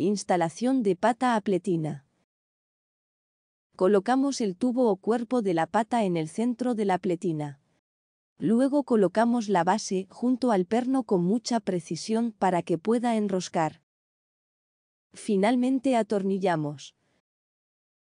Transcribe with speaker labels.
Speaker 1: Instalación de pata a pletina. Colocamos el tubo o cuerpo de la pata en el centro de la pletina. Luego colocamos la base junto al perno con mucha precisión para que pueda enroscar. Finalmente atornillamos.